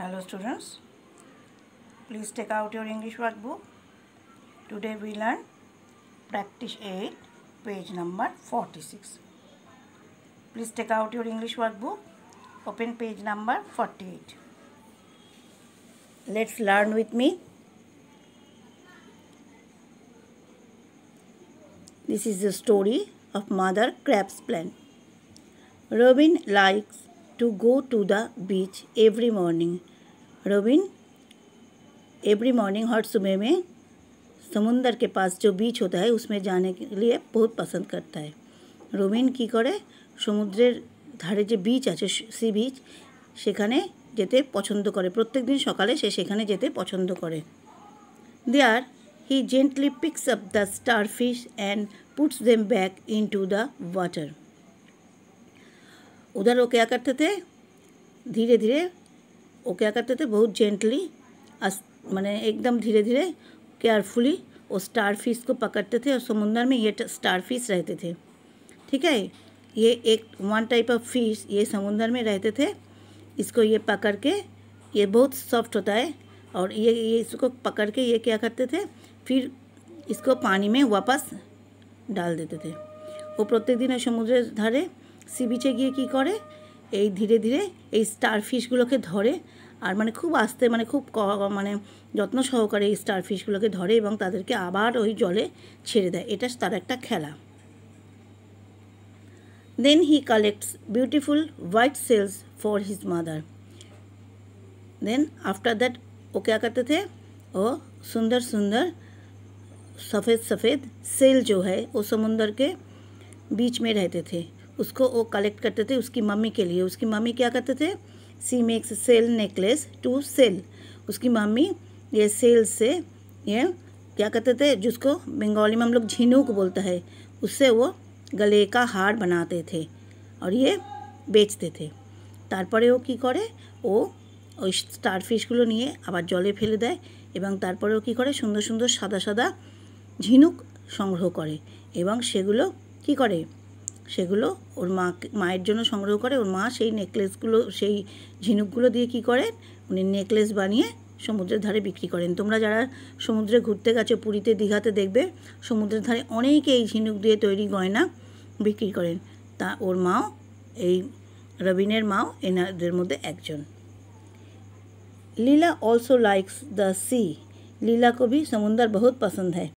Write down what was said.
Hello students, please take out your English workbook. Today we learn practice 8, page number 46. Please take out your English workbook, open page number 48. Let's learn with me. This is the story of Mother Crab's plan. Robin likes to go to the beach every morning Robin every morning हॉट सुबह में समुंदर के पास जो बीच होता है उसमें जाने के लिए बहुत করতে হয় রবিন কি করে সমুদ্রের ধারে যে বীচ আছে সি বিচ সেখানে যেতে পছন্দ করে প্রত্যেক দিন সকালে সে সেখানে যেতে পছন্দ করে there he gently picks up the starfish and puts them back into the water उधर ওকে क्या करते ধীরে धीरे वो क्या करते थे बहुत जेंटली मैंने एकदम धीरे धीरे केयरफुली वो स्टार फिश को पकड़ते थे और समुंदर में ये स्टार फिश रहते थे ठीक है ये एक वन टाइप ऑफ फिश ये समुंदर में रहते थे इसको ये पकड़ के ये बहुत सॉफ्ट होता है और ये ये इसको पकड़ के ये क्या करते थे फिर इसको पानी में वापस डाल देते थे वो प्रत्येक दिन समुद्र धारे सी बीचे गए कि धीरे धीरे ये स्टार फिशगुलो के धरे और मैं खूब आस्ते मैं खूब क मैंने जत्न सहकारे स्टार फिसगुलो के धरे और तक आबार वही जले झेड़े देता एक खेला then he collects beautiful white shells for his mother then after that ओ क्या करते थे ओ सुंदर सुंदर सफ़ेद सफ़ेद सेल जो है वो समुंदर के बीच में रहते थे उसको वो कलेक्ट करते थे उसकी मम्मी के लिए उसकी मम्मी क्या करते थे she makes shell necklace to sell उसकी मम्मी ये सेल से ये क्या कहते थे जिसको बंगाली में हम लोग झिनूक बोलता है उससे वो গলে কা হার বানাতে থে আর ইয়ে বেচতে থে তারপরে ও কি করে ও ওই ফিশগুলো নিয়ে আবার জলে ফেলে দেয় এবং তারপরে ও কী করে সুন্দর সুন্দর সাদা সাদা ঝিনুক সংগ্রহ করে এবং সেগুলো কি করে সেগুলো ওর মা মায়ের জন্য সংগ্রহ করে ওর মা সেই নেকলেসগুলো সেই ঝিনুকগুলো দিয়ে কি করেন উনি নেকলেস বানিয়ে সমুদ্রের ধারে বিক্রি করেন তোমরা যারা সমুদ্রে ঘুরতে গেছো পুরীতে দীঘাতে দেখবে সমুদ্রের ধারে অনেকে এই ঝিনুক দিয়ে তৈরি গয়না বিক্রি করেন তা ওর মাও এই রবিনের মাও এনাদের মধ্যে একজন Leela also likes the sea Leela কবি সমুদ্র বহুত পছন্দ হয়